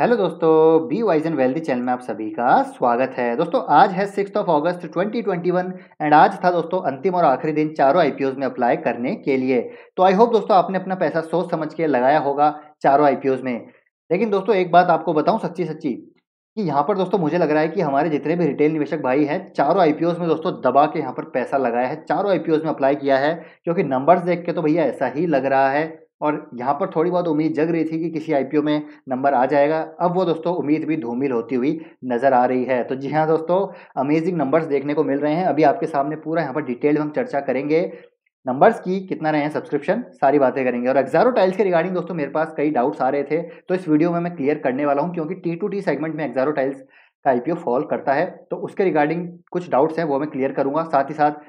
hello दोस्तों be wise and wealthy channel में आप सभी का स्वागत है दोस्तों आज है सिक्स ऑफ अगस्त 2021 एंड आज था दोस्तों अंतिम और आखिरी दिन चारों आई में अप्लाई करने के लिए तो आई होप दोस्तों आपने अपना पैसा सोच समझ के लगाया होगा चारों आई में लेकिन दोस्तों एक बात आपको बताऊं सच्ची सच्ची कि यहाँ पर दोस्तों मुझे लग रहा है कि हमारे जितने भी रिटेल निवेशक भाई हैं चारों आई में दोस्तों दबा के यहाँ पर पैसा लगाया है चारों आई में अप्लाई किया है क्योंकि नंबर्स देख के तो भैया ऐसा ही लग रहा है और यहाँ पर थोड़ी बहुत उम्मीद जग रही थी कि किसी आईपीओ में नंबर आ जाएगा अब वो दोस्तों उम्मीद भी धूमिल होती हुई नज़र आ रही है तो जी हाँ दोस्तों अमेजिंग नंबर्स देखने को मिल रहे हैं अभी आपके सामने पूरा यहाँ पर डिटेल हम चर्चा करेंगे नंबर्स की कितना रहे हैं सब्सक्रिप्शन सारी बातें करेंगे और एक्जारो टाइल्स के रिगार्डिंग दोस्तों मेरे पास कई डाउट्स आ रहे थे तो इस वीडियो में मैं क्लियर करने वाला हूँ क्योंकि टी टू टी सेगमेंट में एक्जारो टाइल्स का आई फॉल करता है तो उसके रिगार्डिंग कुछ डाउट्स हैं वो मैं क्लियर करूँगा साथ ही साथ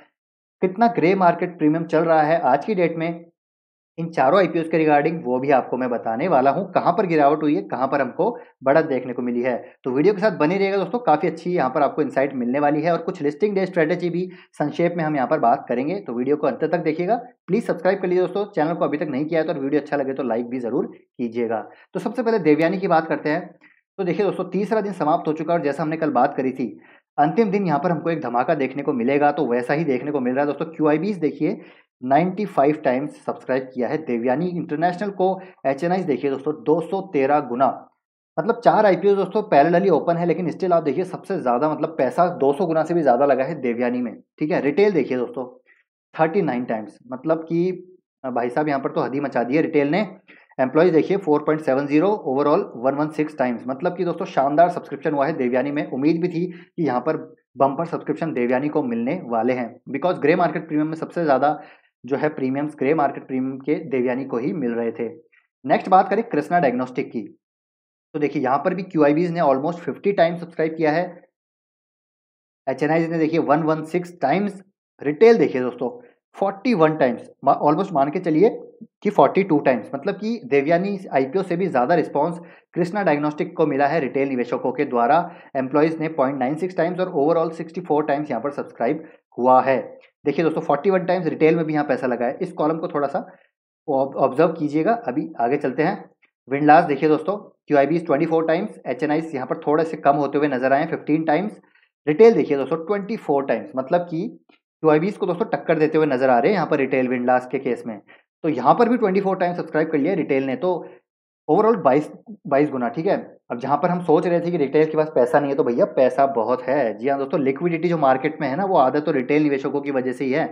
कितना ग्रे मार्केट प्रीमियम चल रहा है आज की डेट में इन चारों आईपीओ के रिगार्डिंग वो भी आपको मैं बताने वाला हूँ कहाँ पर गिरावट हुई है कहाँ पर हमको बढ़त देखने को मिली है तो वीडियो के साथ बने रहिएगा दोस्तों काफ़ी अच्छी यहाँ पर आपको इनसाइट मिलने वाली है और कुछ लिस्टिंग डे स्ट्रेटेजी भी संक्षेप में हम यहाँ पर बात करेंगे तो वीडियो को अंत तक देखिएगा प्लीज़ सब्सक्राइब कर लीजिए दोस्तों चैनल को अभी तक नहीं किया है तो और वीडियो अच्छा लगे तो लाइक भी ज़रूर कीजिएगा तो सबसे पहले देवयानी की बात करते हैं तो देखिए दोस्तों तीसरा दिन समाप्त हो चुका है और जैसा हमने कल बात करी थी अंतिम दिन यहाँ पर हमको एक धमाका देखने को मिलेगा तो वैसा ही देखने को मिल रहा है दोस्तों क्यू देखिए 95 टाइम्स सब्सक्राइब किया है देवयानी इंटरनेशनल को एच देखिए दोस्तों 213 गुना मतलब चार आईपीओ दोस्तों पैरेलली ओपन है लेकिन स्टिल आप देखिए सबसे ज़्यादा मतलब पैसा 200 गुना से भी ज़्यादा लगा है देवयानी में ठीक है रिटेल देखिए दोस्तों 39 टाइम्स मतलब कि भाई साहब यहाँ पर तो हदी मचा दी है रिटेल ने एम्प्लॉयज़ देखिए जीरो ओवरऑल सिक्स टाइम्स मतलब कि दोस्तों शानदार सब्सक्रिप्शन हुआ है देवयानी में उम्मीद भी थी कि यहाँ पर बम्पर सब्सक्रिप्शन देवयानी को मिलने वाले हैं बिकॉज ग्रे मार्केट प्रीमियम में सबसे ज़्यादा जो है प्रीमियम्स ग्रे मार्केट प्रीमियम के देवयानी को ही मिल रहे थे नेक्स्ट बात करें कृष्णा डायग्नोस्टिक की तो देखिए यहाँ पर भी क्यू ने ऑलमोस्ट फिफ्टी टाइम्स सब्सक्राइब किया है एच ने देखिए one one six times retail देखिए दोस्तों फोर्टी वन टाइम्स ऑलमोस्ट मान के चलिए कि फोर्टी टू टाइम्स मतलब कि देवयानी आईपीओ से भी ज़्यादा रिस्पांस कृष्णा डायग्नोस्टिक को मिला है रिटेल निवेशकों के द्वारा एम्प्लॉयज़ ने पॉइंट नाइन सिक्स टाइम्स और ओवरऑल सिक्सटी फोर टाइम्स यहाँ पर सब्सक्राइब हुआ है देखिए दोस्तों फोर्टी वन टाइम्स रिटेल में भी यहाँ पैसा लगा है इस कॉलम को थोड़ा सा ऑब्जर्व कीजिएगा अभी आगे चलते हैं विंडलास देखिए दोस्तों Q I Bs twenty four times H N Is यहाँ पर थोड़े से कम होते हुए नजर आए फिफ्टीन टाइम्स रिटेल देखिए दोस्तों ट्वेंटी फोर टाइम्स मतलब कि क्यू आई बीज को दोस्तों टक्कर देते हुए नजर आ रहे हैं यहाँ पर रिटेल विंडलास के केस में तो यहाँ पर भी ट्वेंटी फोर टाइम्स सब्सक्राइब कर लिया रिटेल ने तो ओवरऑल बाईस बाईस गुना ठीक है अब जहाँ पर हम सोच रहे थे कि रिटेल के पास पैसा नहीं है तो भैया पैसा बहुत है जी हाँ दोस्तों लिक्विडिटी जो मार्केट में है ना वो आदत तो रिटेल निवेशकों की वजह से ही है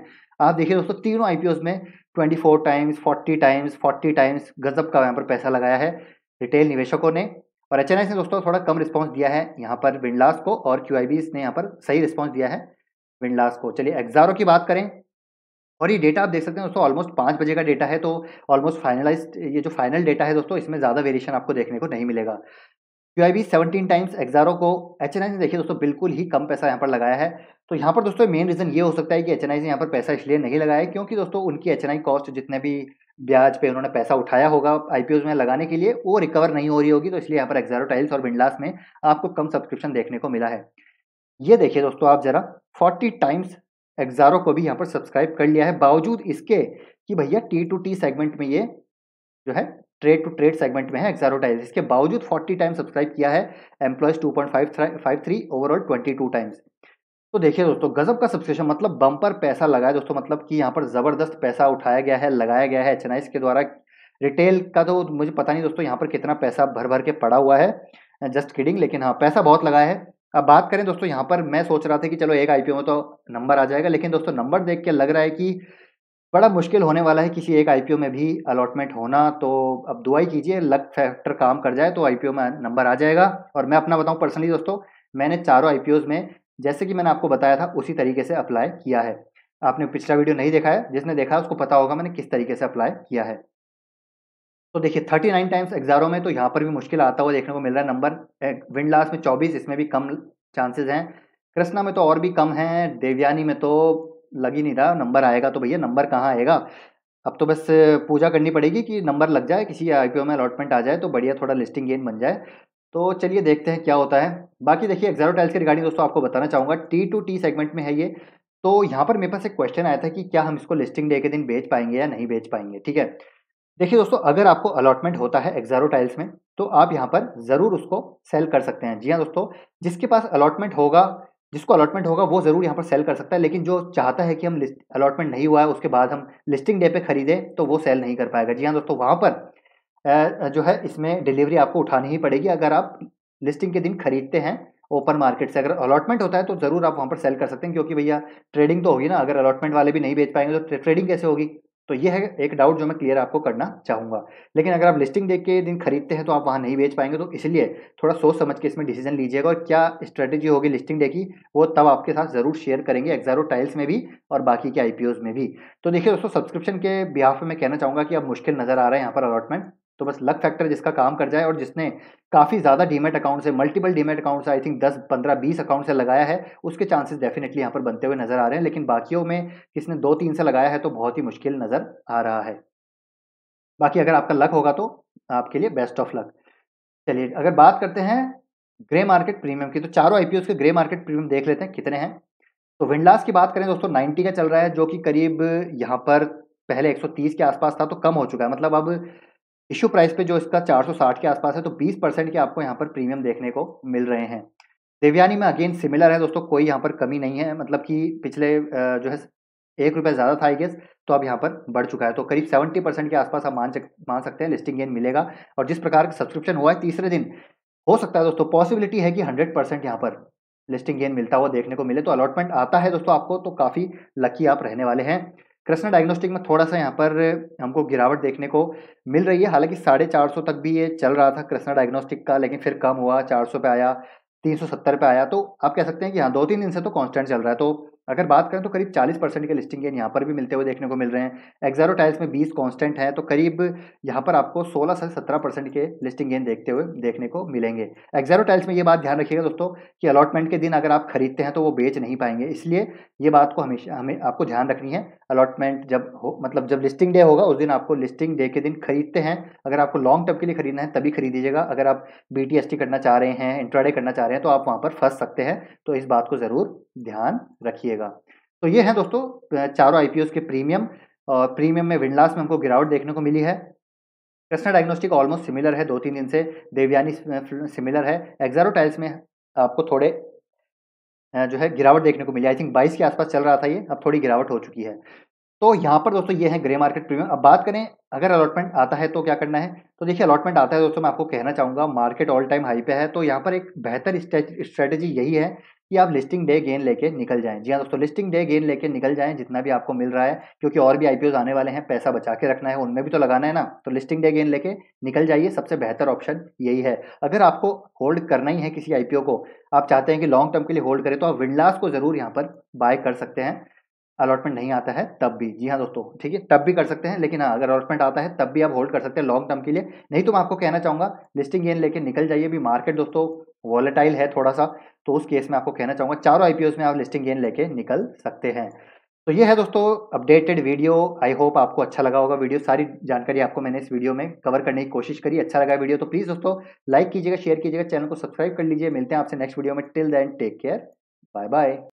आप देखिए दोस्तों तीनों आई में twenty four times forty times forty times गजब का यहाँ पर पैसा लगाया है रिटेल निवेशकों ने और एच ने दोस्तों थोड़ा कम रिस्पॉन्स दिया है यहाँ पर विंडलास को और क्यू ने यहाँ पर सही रिस्पॉन्स दिया है विंडलास को चलिए एग्जारो की बात करें और ये डेटा आप देख सकते हैं दोस्तों ऑलमोस्ट पाँच बजे का डेटा है तो ऑलमोस्ट फाइनलाइज ये जो फाइनल डेटा है दोस्तों इसमें ज़्यादा वेरिएशन आपको देखने को नहीं मिलेगा क्यू आई सेवनटीन टाइम्स एक्जारो को एच एन आई ने देखिए दोस्तों बिल्कुल ही कम पैसा यहाँ पर लगाया है तो यहाँ पर दोस्तों मेन रीज़न ये हो सकता है कि एच एन आई ने यहाँ पर पैसा इसलिए नहीं लगाया क्योंकि दोस्तों उनकी एच एन आई कॉस्ट जितने भी ब्याज पे उन्होंने पैसा उठाया होगा आई में लगाने के लिए वो रिकवर नहीं हो रही होगी तो इसलिए यहाँ पर एक्जारो टाइल्स और बिंडलास में आपको कम सब्सक्रिप्शन देखने को मिला है ये देखिए दोस्तों आप जरा 40 टाइम्स एक्जारो को भी यहाँ पर सब्सक्राइब कर लिया है बावजूद इसके कि भैया टी टू टी सेगमेंट में ये जो है ट्रेड टू ट्रेड सेगमेंट में है टाइम इसके बावजूद 40 टाइम सब्सक्राइब किया है एम्प्लॉयज 2.53 ओवरऑल 22 टाइम्स तो देखिए दोस्तों गजब का सब्सक्रिप्शन मतलब बम्पर पैसा लगा है दोस्तों मतलब कि यहाँ पर ज़बरदस्त पैसा उठाया गया है लगाया गया है एच के द्वारा रिटेल का तो मुझे पता नहीं दोस्तों यहाँ पर कितना पैसा भर भर के पड़ा हुआ है जस्ट किडिंग लेकिन हाँ पैसा बहुत लगा है अब बात करें दोस्तों यहाँ पर मैं सोच रहा था कि चलो एक आई में तो नंबर आ जाएगा लेकिन दोस्तों नंबर देख के लग रहा है कि बड़ा मुश्किल होने वाला है किसी एक आई में भी अलॉटमेंट होना तो अब दुआई कीजिए लक फैक्टर काम कर जाए तो आई में नंबर आ जाएगा और मैं अपना बताऊँ पर्सनली दोस्तों मैंने चारों आई में जैसे कि मैंने आपको बताया था उसी तरीके से अप्लाई किया है आपने पिछला वीडियो नहीं देखा है जिसने देखा है उसको पता होगा मैंने किस तरीके से अप्लाई किया है तो देखिए 39 टाइम्स एग्जारो में तो यहाँ पर भी मुश्किल आता हुआ देखने को मिल रहा है नंबर विंड लास्ट में 24 इसमें भी कम चांसेस हैं कृष्णा में तो और भी कम है देवयानी में तो लग ही नहीं रहा नंबर आएगा तो भैया नंबर कहाँ आएगा अब तो बस पूजा करनी पड़ेगी कि नंबर लग जाए किसी आई में अलॉटमेंट आ जाए तो बढ़िया थोड़ा लिस्टिंग गेन बन जाए तो चलिए देखते हैं क्या होता है बाकी देखिए एग्जारो टाइल्स के रिगार्डिंग दोस्तों आपको बताना चाहूँगा टी टू टी सेगमेंट में है ये तो यहाँ पर मेरे पास एक क्वेश्चन आया था कि क्या हम इसको लिस्टिंग डे के दिन बेच पाएंगे या नहीं बेच पाएंगे ठीक है देखिए दोस्तों अगर आपको अलॉटमेंट होता है एक्जारो टाइल्स में तो आप यहाँ पर ज़रूर उसको सेल कर सकते हैं जी हाँ दोस्तों जिसके पास अलॉटमेंट होगा जिसको अलॉटमेंट होगा वो ज़रूर यहाँ पर सेल कर सकता है लेकिन जो चाहता है कि हम लिस्ट अलॉटमेंट नहीं हुआ है उसके बाद हम लिस्टिंग डे पे खरीदें तो वो सेल नहीं कर पाएगा जी हाँ दोस्तों वहाँ पर जो है इसमें डिलीवरी आपको उठानी ही पड़ेगी अगर आप लिस्टिंग के दिन खरीदते हैं ओपन मार्केट से अगर अलॉटमेंट होता है तो ज़रूर आप वहाँ पर सेल कर सकते हैं क्योंकि भैया ट्रेडिंग तो होगी ना अगर अलॉटमेंट वाले भी नहीं बेच पाएंगे तो ट्रेडिंग कैसे होगी तो ये है एक डाउट जो मैं क्लियर आपको करना चाहूँगा लेकिन अगर आप लिस्टिंग देख के दिन खरीदते हैं तो आप वहाँ नहीं बेच पाएंगे तो इसलिए थोड़ा सोच समझ के इसमें डिसीजन लीजिएगा और क्या स्ट्रेटेजी होगी लिस्टिंग डे की वो तब आपके साथ ज़रूर शेयर करेंगे एक्जारो टाइल्स में भी और बाकी के आई में भी तो देखिए दोस्तों सब्सक्रिप्शन के बिहाफ में कहना चाहूँगा कि अब मुश्किल नज़र आ रहा है यहाँ पर अलॉटमेंट तो बस लक फैक्टर जिसका काम कर जाए और जिसने काफ़ी ज़्यादा डीमेट अकाउंट से मल्टीपल डीमेट अकाउंट से आई थिंक 10, 15, 20 अकाउंट से लगाया है उसके चांसेस डेफिनेटली यहाँ पर बनते हुए नज़र आ रहे हैं लेकिन बाकियों में किसने दो तीन से लगाया है तो बहुत ही मुश्किल नज़र आ रहा है बाकी अगर आपका लक होगा तो आपके लिए बेस्ट ऑफ लक चलिए अगर बात करते हैं ग्रे मार्केट प्रीमियम की तो चारों आई के ग्रे मार्केट प्रीमियम देख लेते हैं कितने हैं तो विंडलास की बात करें दोस्तों नाइन्टी का चल रहा है जो कि करीब यहाँ पर पहले 130 के आसपास था तो कम हो चुका है मतलब अब इश्यू प्राइस पे जो इसका 460 के आसपास है तो 20 परसेंट के आपको यहाँ पर प्रीमियम देखने को मिल रहे हैं देवयानी में अगेन सिमिलर है दोस्तों कोई यहाँ पर कमी नहीं है मतलब कि पिछले जो है एक रुपये ज़्यादा था आई गेस तो अब यहाँ पर बढ़ चुका है तो करीब 70 परसेंट के आसपास आप मान मान सकते हैं लिस्टिंग गेन मिलेगा और जिस प्रकार का सब्सक्रिप्शन हुआ है तीसरे दिन हो सकता है दोस्तों पॉसिबिलिटी है कि हंड्रेड परसेंट यहाँ पर लिस्टिंग गेन मिलता हुआ देखने को मिले तो अलॉटमेंट आता है दोस्तों आपको तो काफ़ी लकी आप रहने वाले हैं कृष्णा डायग्नोस्टिक में थोड़ा सा यहाँ पर हमको गिरावट देखने को मिल रही है हालांकि साढ़े चार सौ तक भी ये चल रहा था कृष्णा डायग्नोस्टिक का लेकिन फिर कम हुआ चार सौ पे आया तीन सौ सत्तर पे आया तो आप कह सकते हैं कि हाँ दो तीन दिन से तो कांस्टेंट चल रहा है तो अगर बात करें तो करीब 40 परसेंट के लिस्टिंग गेन यहाँ पर भी मिलते हुए देखने को मिल रहे हैं एक्जारो टाइल्स में 20 कांस्टेंट है तो करीब यहाँ पर आपको 16 से 17 परसेंट के लिस्टिंग गेन देखते हुए देखने को मिलेंगे एक्जारो टाइल्स में ये बात ध्यान रखिएगा दोस्तों कि अलॉटमेंट के दिन अगर आप खरीदते हैं तो वो बेच नहीं पाएंगे इसलिए ये बात को हमेशा हमें आपको ध्यान रखनी है अलॉटमेंट जब हो मतलब जब लिस्टिंग डे होगा उस दिन आपको लिस्टिंग डे के दिन खरीदते हैं अगर आपको लॉन्ग टर्म के लिए खरीदना है तभी खरीदीजिएगा अगर आप बी करना चाह रहे हैं इंट्राडे करना चाह रहे हैं तो आप वहाँ पर फंस सकते हैं तो इस बात को ज़रूर ध्यान रखिएगा देगा तो ये है दोस्तों चारों आई के प्रीमियम और प्रीमियम में विंडलास में हमको गिरावट देखने को मिली है कृष्णा डायग्नोस्टिक ऑलमोस्ट सिमिलर है दो तीन दिन से देवयानी सिमिलर है एग्जारोटाइल्स में आपको थोड़े जो है गिरावट देखने को मिली आई थिंक बाईस के आसपास चल रहा था ये अब थोड़ी गिरावट हो चुकी है तो यहाँ पर दोस्तों ये है ग्रे मार्केट प्रीमियम अब बात करें अगर अलॉटमेंट आता है तो क्या करना है तो देखिए अलॉटमेंट आता है दोस्तों मैं आपको कहना चाहूँगा मार्केट ऑल टाइम हाई पे है तो यहाँ पर एक बेहतर स्ट्रेटेजी यही है कि आप लिस्टिंग डे गेन लेके निकल जाएं जी हाँ दोस्तों लिस्टिंग डे गेन लेके निकल जाएं जितना भी आपको मिल रहा है क्योंकि और भी आईपीओ आने वाले हैं पैसा बचा के रखना है उनमें भी तो लगाना है ना तो लिस्टिंग डे गेन लेके निकल जाइए सबसे बेहतर ऑप्शन यही है अगर आपको होल्ड करना ही है किसी आईपीओ को आप चाहते हैं कि लॉन्ग टर्म के लिए होल्ड करें तो आप विंडलास को जरूर यहाँ पर बाय कर सकते हैं अलॉटमेंट नहीं आता है तब भी जी हाँ दोस्तों ठीक है तब भी कर सकते हैं लेकिन हाँ अगर अलॉटमेंट आता है तब भी आप होल्ड कर सकते हैं लॉन्ग टर्म के लिए नहीं तो मैं आपको कहना चाहूँगा लिस्टिंग गेन लेके निकल जाइए भी मार्केट दोस्तों वॉलेटाइल है थोड़ा सा तो उस केस में आपको कहना चाहूँगा चारों आई में आप लिस्टिंग गेन लेके निकल सकते हैं तो ये है दोस्तों अपडेटेड वीडियो आई होप आपको अच्छा लगा होगा वीडियो सारी जानकारी आपको मैंने इस वीडियो में कवर करने की कोशिश करी अच्छा लगा वीडियो तो प्लीज़ दोस्तों लाइक कीजिएगा शेयर कीजिएगा चैनल को सब्सक्राइब कर लीजिए मिलते हैं आपसे नेक्स्ट वीडियो में till then take care bye bye